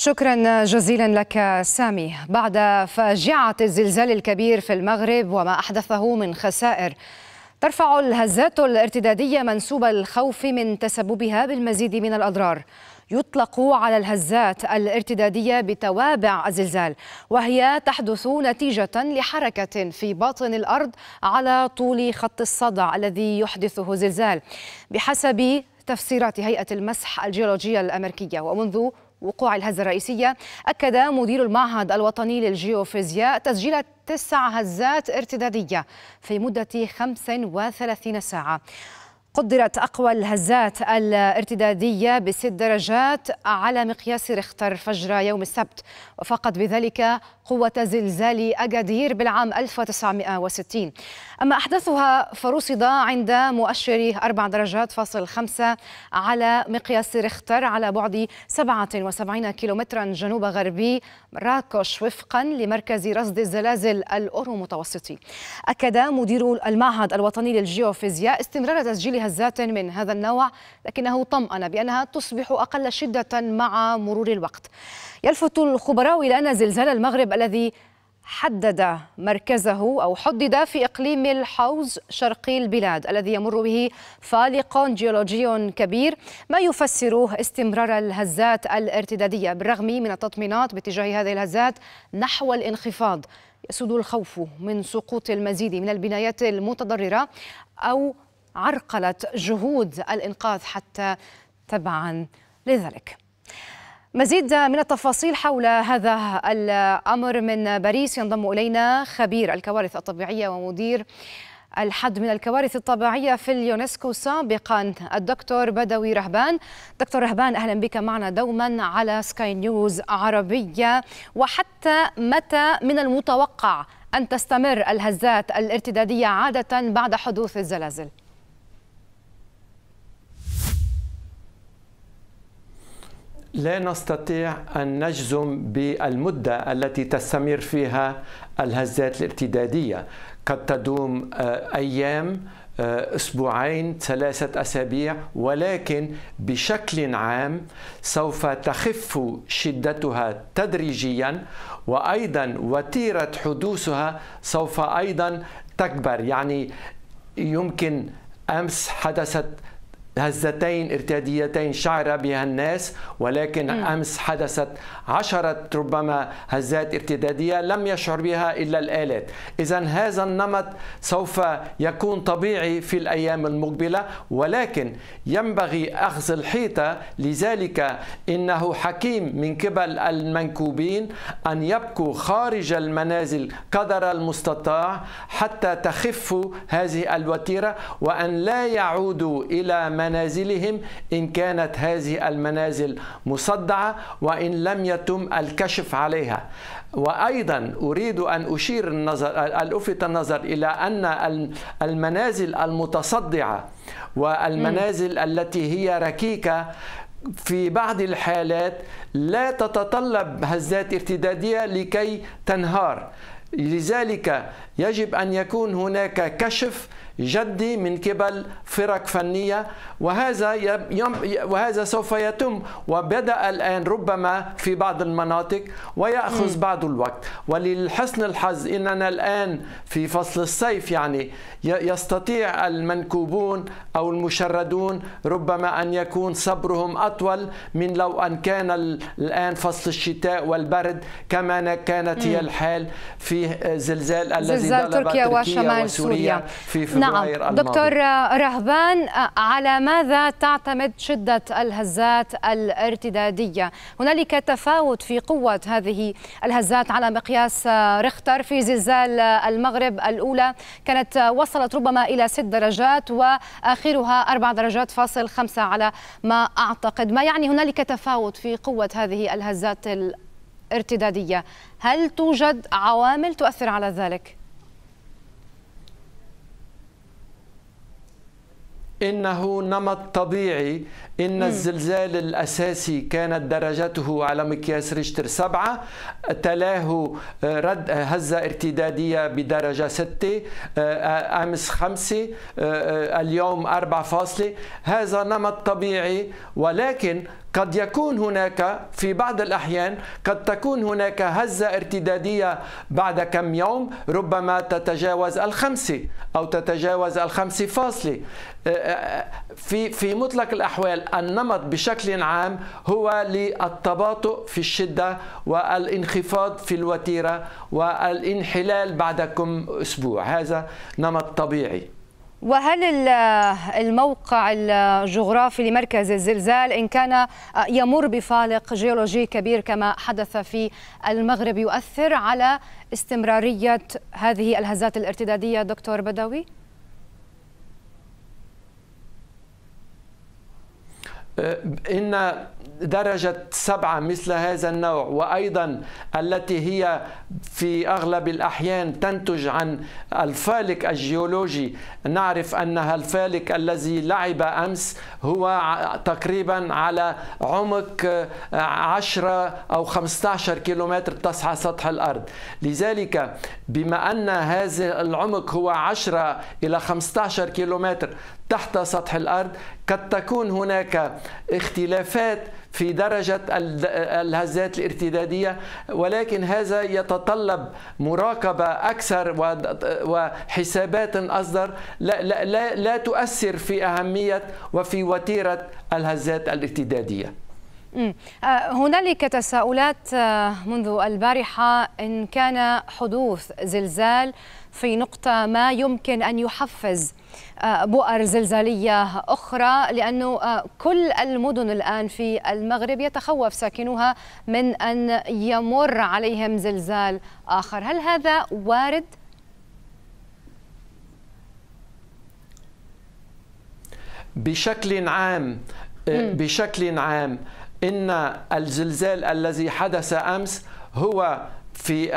شكرا جزيلا لك سامي بعد فاجعة الزلزال الكبير في المغرب وما أحدثه من خسائر ترفع الهزات الارتدادية منسوب الخوف من تسببها بالمزيد من الأضرار يطلق على الهزات الارتدادية بتوابع الزلزال وهي تحدث نتيجة لحركة في باطن الأرض على طول خط الصدع الذي يحدثه الزلزال بحسب تفسيرات هيئة المسح الجيولوجية الأمريكية ومنذ وقوع الهزة الرئيسية أكد مدير المعهد الوطني للجيوفيزياء تسجيل تسع هزات ارتدادية في مدة 35 ساعة قدرت أقوى الهزات الارتدادية بست درجات على مقياس ريختر فجر يوم السبت وفقد بذلك قوة زلزال أجادير بالعام 1960 أما أحدثها فرصد عند مؤشر 4 درجات فاصل 5 على مقياس ريختر على بعد 77 كيلومترا جنوب غربي مراكش وفقا لمركز رصد الزلازل الأورو متوسطي أكد مدير المعهد الوطني للجيوفيزياء استمرار تسجيل هزات من هذا النوع لكنه طمأن بأنها تصبح أقل شدة مع مرور الوقت يلفت الخبراء إلى أن زلزال المغرب الذي حدد مركزه أو حدد في إقليم الحوز شرقي البلاد الذي يمر به فالق جيولوجي كبير ما يفسره استمرار الهزات الارتدادية بالرغم من التطمينات باتجاه هذه الهزات نحو الانخفاض يسود الخوف من سقوط المزيد من البنايات المتضررة أو عرقلة جهود الإنقاذ حتى تبعا لذلك مزيد من التفاصيل حول هذا الأمر من باريس ينضم إلينا خبير الكوارث الطبيعية ومدير الحد من الكوارث الطبيعية في اليونسكو سابقا الدكتور بدوي رهبان دكتور رهبان أهلا بك معنا دوما على سكاي نيوز عربية وحتى متى من المتوقع أن تستمر الهزات الارتدادية عادة بعد حدوث الزلازل؟ لا نستطيع أن نجزم بالمدة التي تستمر فيها الهزات الارتدادية قد تدوم آه، أيام آه، أسبوعين ثلاثة أسابيع ولكن بشكل عام سوف تخف شدتها تدريجيا وأيضا وتيرة حدوثها سوف أيضا تكبر يعني يمكن أمس حدثت هزتين ارتداديتين شعر بها الناس ولكن أمس حدثت عشرة ربما هزات ارتدادية لم يشعر بها إلا الآلات إذا هذا النمط سوف يكون طبيعي في الأيام المقبلة ولكن ينبغي أخذ الحيطة لذلك إنه حكيم من قبل المنكوبين أن يبقوا خارج المنازل قدر المستطاع حتى تخف هذه الوتيرة وأن لا يعودوا إلى من منازلهم إن كانت هذه المنازل مصدعة وإن لم يتم الكشف عليها وأيضا أريد أن أشير النظر ألفت النظر إلى أن المنازل المتصدعة والمنازل التي هي ركيكة في بعض الحالات لا تتطلب هزات ارتدادية لكي تنهار لذلك يجب أن يكون هناك كشف جدي من قبل فرق فنية وهذا يم وهذا سوف يتم وبدأ الآن ربما في بعض المناطق ويأخذ م. بعض الوقت ولحسن الحظ إننا الآن في فصل الصيف يعني يستطيع المنكوبون أو المشردون ربما أن يكون صبرهم أطول من لو أن كان الآن فصل الشتاء والبرد كما كانت هي الحال في فيه آه، زلزال الذي زلزال تركيا وشمال سوريا في نعم. فبراير نعم. الماضي دكتور رهبان آه، على ماذا تعتمد شدة الهزات الارتدادية هنالك تفاوت في قوة هذه الهزات على مقياس آه، ريختر في زلزال المغرب الأولى كانت وصلت ربما إلى ست درجات وآخرها أربع درجات فاصل خمسة على ما أعتقد ما يعني هنالك تفاوت في قوة هذه الهزات ارتدادية هل توجد عوامل تؤثر على ذلك؟ إنه نمط طبيعي إن م. الزلزال الأساسي كانت درجته على مقياس ريشتر سبعة تلاه آه، رد آه، هزة ارتدادية بدرجة ستة آه، أمس خمسة اليوم أربعة فاصلة هذا نمط طبيعي ولكن قد يكون هناك في بعض الأحيان قد تكون هناك هزة ارتدادية بعد كم يوم ربما تتجاوز الخمسة أو تتجاوز الخمسة فاصلة أه، أه، في في مطلق الأحوال النمط بشكل عام هو للتباطؤ في الشدة والانخفاض في الوتيرة والانحلال بعد كم أسبوع هذا نمط طبيعي وهل الموقع الجغرافي لمركز الزلزال إن كان يمر بفالق جيولوجي كبير كما حدث في المغرب يؤثر على استمرارية هذه الهزات الارتدادية دكتور بدوي؟ إن درجة سبعة مثل هذا النوع وأيضا التي هي في أغلب الأحيان تنتج عن الفالك الجيولوجي نعرف أنها الفالك الذي لعب أمس هو تقريبا على عمق 10 أو 15 كيلومتر تسعى سطح الأرض لذلك بما أن هذا العمق هو 10 إلى 15 كيلومتر تحت سطح الارض قد تكون هناك اختلافات في درجه الهزات الارتداديه ولكن هذا يتطلب مراقبه اكثر وحسابات اصدر لا, لا, لا, لا تؤثر في اهميه وفي وتيره الهزات الارتداديه آه، هنالك تساؤلات آه، منذ البارحة إن كان حدوث زلزال في نقطة ما يمكن أن يحفز آه، بؤر زلزالية أخرى لأنه كل المدن الآن في المغرب يتخوف ساكنوها من أن يمر عليهم زلزال آخر هل هذا وارد؟ بشكل عام بشكل عام ان الزلزال الذي حدث امس هو في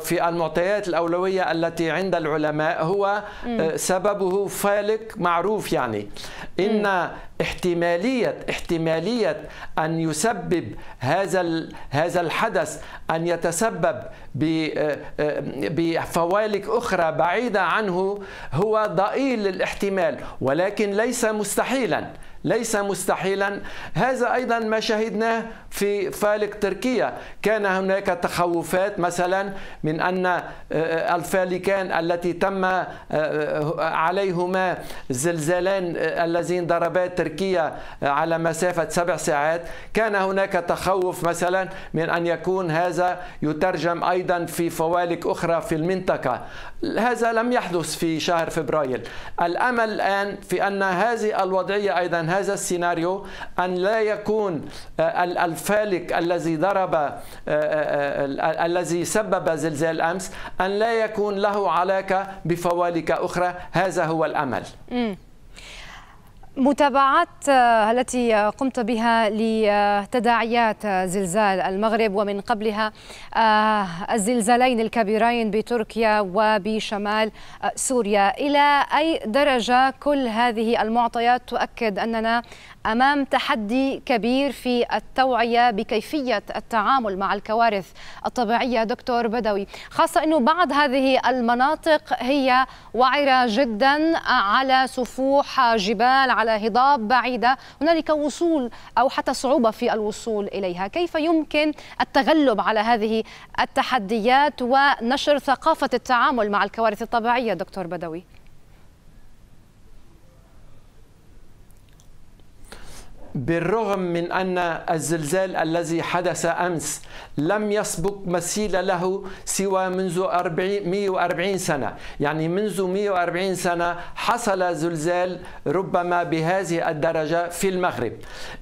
في المعطيات الاولويه التي عند العلماء هو آه، سببه فالق معروف يعني ان احتماليه احتماليه ان يسبب هذا هذا الحدث ان يتسبب آه، آه، بفوالق اخرى بعيده عنه هو ضئيل الاحتمال ولكن ليس مستحيلا ليس مستحيلا هذا أيضا ما شهدناه في فالق تركيا كان هناك تخوفات مثلا من أن آه، آه، الفالكان التي تم آه، عليهما زلزالان اللذين ضربا تركيا على مسافة سبع ساعات كان هناك تخوف مثلا من أن يكون هذا يترجم أيضا في فوالق أخرى في المنطقة هذا لم يحدث في شهر فبراير الأمل الآن في أن هذه الوضعية أيضا هذا السيناريو أن لا يكون آه، الفالك الذي ضرب آه، آه، الذي سبب زلزال أمس أن لا يكون له علاقة بفوالك أخرى هذا هو الأمل متابعات آه، التي آه، قمت بها لتداعيات آه، زلزال المغرب ومن قبلها الزلزالين الكبيرين بتركيا وبشمال سوريا إلى أي درجة كل هذه المعطيات تؤكد أننا أمام تحدي كبير في التوعية بكيفية التعامل مع الكوارث الطبيعية دكتور بدوي خاصة أنه بعض هذه المناطق هي وعرة جدا على سفوح جبال على هضاب بعيدة هنالك وصول أو حتى صعوبة في الوصول إليها كيف يمكن التغلب على هذه التحديات ونشر ثقافة التعامل مع الكوارث الطبيعية دكتور بدوي بالرغم من أن الزلزال الذي حدث أمس لم يسبق مثيل له سوى منذ 140 سنة يعني منذ 140 سنة حصل زلزال ربما بهذه الدرجة في المغرب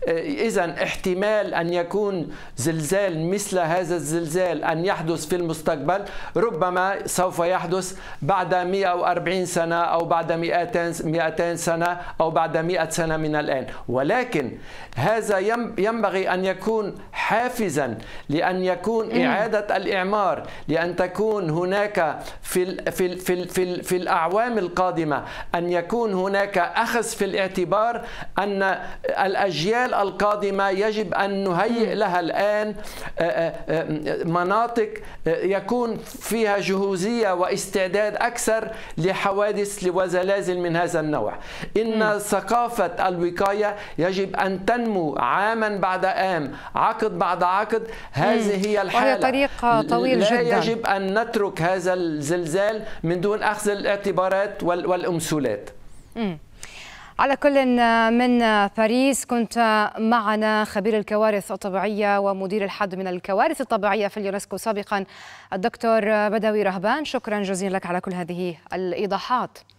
إيه، إذا احتمال أن يكون زلزال مثل هذا الزلزال أن يحدث في المستقبل ربما سوف يحدث بعد 140 سنة أو بعد 200 200 سنة أو بعد 100 سنة من الآن ولكن هذا ينبغي أن يكون حافزا لأن يكون إعادة الإعمار لأن تكون هناك في الـ في الـ في الـ في, الـ في الأعوام القادمة أن يكون هناك أخذ في الاعتبار أن الأجيال القادمة يجب أن نهيئ لها الآن مناطق يكون فيها جهوزية واستعداد أكثر لحوادث وزلازل من هذا النوع إن ثقافة الوقاية يجب أن أن تنمو عاما بعد عام عقد بعد عقد هذه هي الحالة وهي طريق طويل لا جدا لا يجب أن نترك هذا الزلزال من دون أخذ الاعتبارات والأمثلات على كل من باريس كنت معنا خبير الكوارث الطبيعية ومدير الحد من الكوارث الطبيعية في اليونسكو سابقا الدكتور بدوي رهبان شكرا جزيلا لك على كل هذه الإيضاحات